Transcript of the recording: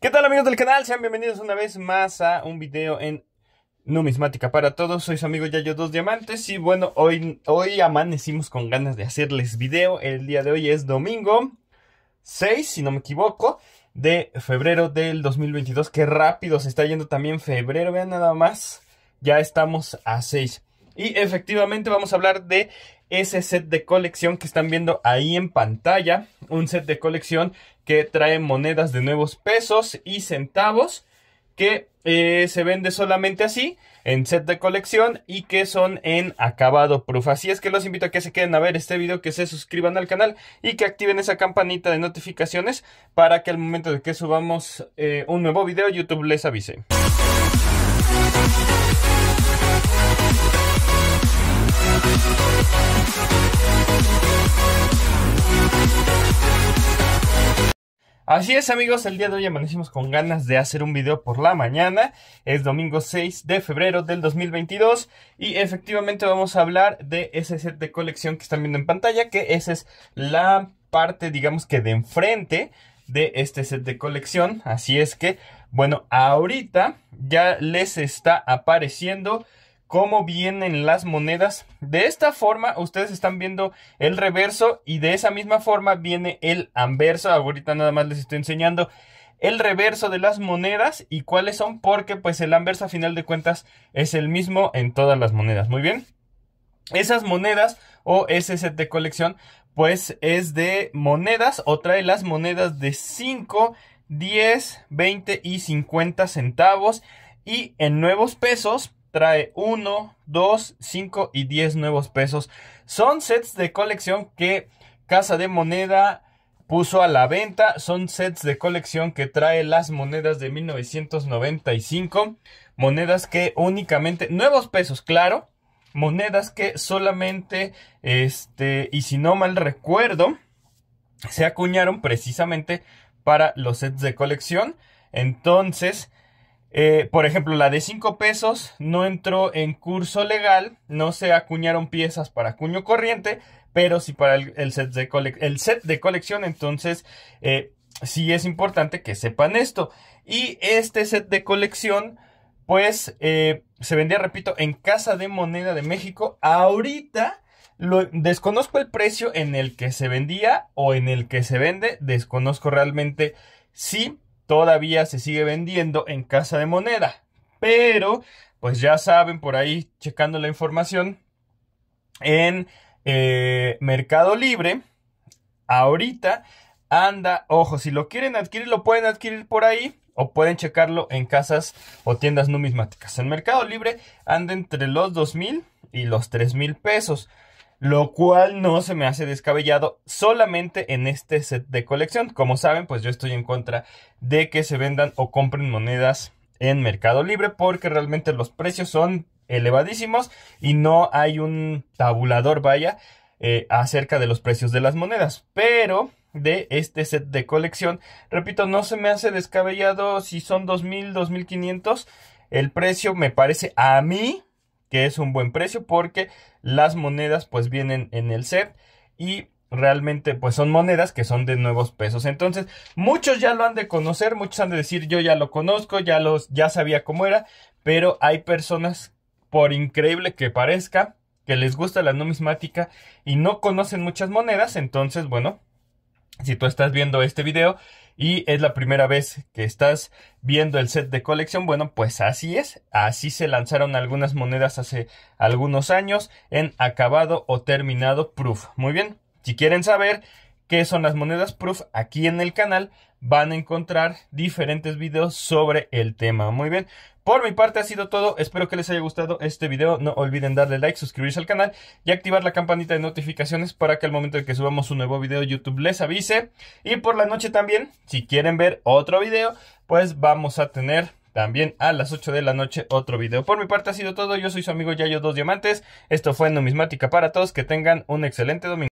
¿Qué tal amigos del canal? Sean bienvenidos una vez más a un video en numismática para todos. Soy su amigo Yayo Dos Diamantes y bueno, hoy, hoy amanecimos con ganas de hacerles video. El día de hoy es domingo 6, si no me equivoco, de febrero del 2022. Qué rápido se está yendo también febrero, vean nada más. Ya estamos a 6. Y efectivamente vamos a hablar de ese set de colección que están viendo ahí en pantalla. Un set de colección que trae monedas de nuevos pesos y centavos que eh, se vende solamente así en set de colección y que son en acabado proof. Así es que los invito a que se queden a ver este video, que se suscriban al canal y que activen esa campanita de notificaciones para que al momento de que subamos eh, un nuevo video YouTube les avise. Así es amigos, el día de hoy amanecimos con ganas de hacer un video por la mañana. Es domingo 6 de febrero del 2022 y efectivamente vamos a hablar de ese set de colección que están viendo en pantalla, que esa es la parte digamos que de enfrente de este set de colección. Así es que, bueno, ahorita ya les está apareciendo cómo vienen las monedas. De esta forma, ustedes están viendo el reverso y de esa misma forma viene el anverso. Ahorita nada más les estoy enseñando el reverso de las monedas y cuáles son porque pues el anverso a final de cuentas es el mismo en todas las monedas. Muy bien. Esas monedas o ese set de colección pues es de monedas o trae las monedas de 5, 10, 20 y 50 centavos y en nuevos pesos trae 1, 2, 5 y 10 nuevos pesos. Son sets de colección que Casa de Moneda puso a la venta. Son sets de colección que trae las monedas de 1995. Monedas que únicamente... Nuevos pesos, claro. Monedas que solamente... Este... Y si no mal recuerdo, se acuñaron precisamente para los sets de colección. Entonces eh, por ejemplo, la de 5 pesos no entró en curso legal, no se acuñaron piezas para cuño corriente, pero sí para el, set, de colección, entonces eh, sí es importante que sepan esto. Y este set de colección, pues eh, se vendía, repito, en Casa de Moneda de México. Ahorita lo, desconozco el precio en el que se vendía o en el que se vende, desconozco realmente sí todavía se sigue vendiendo en Casa de Moneda. Pero, pues ya saben, por ahí checando la información, en eh, Mercado Libre, ahorita anda, ojo, si lo quieren adquirir, lo pueden adquirir por ahí o pueden checarlo en casas o tiendas numismáticas. En Mercado Libre anda entre los $2,000 y los $3,000 mil pesos lo cual no se me hace descabellado solamente en este set de colección. Como saben, pues yo estoy en contra de que se vendan o compren monedas en Mercado Libre porque realmente los precios son elevadísimos y no hay un tabulador, vaya, eh, acerca de los precios de las monedas. Pero de este set de colección, repito, no se me hace descabellado si son 2.000, 2.500. El precio me parece a mí que es un buen precio porque las monedas pues vienen en el set y realmente pues son monedas que son de nuevos pesos. Entonces, muchos ya lo han de conocer, muchos han de decir, "Yo ya lo conozco, ya los ya sabía cómo era", pero hay personas por increíble que parezca que les gusta la numismática y no conocen muchas monedas, entonces, bueno, si tú estás viendo este video y es la primera vez que estás viendo el set de colección, bueno, pues así es, así se lanzaron algunas monedas hace algunos años en acabado o terminado proof. Muy bien, si quieren saber qué son las monedas proof, aquí en el canal van a encontrar diferentes videos sobre el tema. Muy bien, por mi parte ha sido todo, espero que les haya gustado este video, no olviden darle like, suscribirse al canal y activar la campanita de notificaciones para que al momento de que subamos un nuevo video YouTube les avise. Y por la noche también, si quieren ver otro video, pues vamos a tener también a las 8 de la noche otro video. Por mi parte ha sido todo, yo soy su amigo Yayo Dos Diamantes, esto fue Numismática para Todos, que tengan un excelente domingo.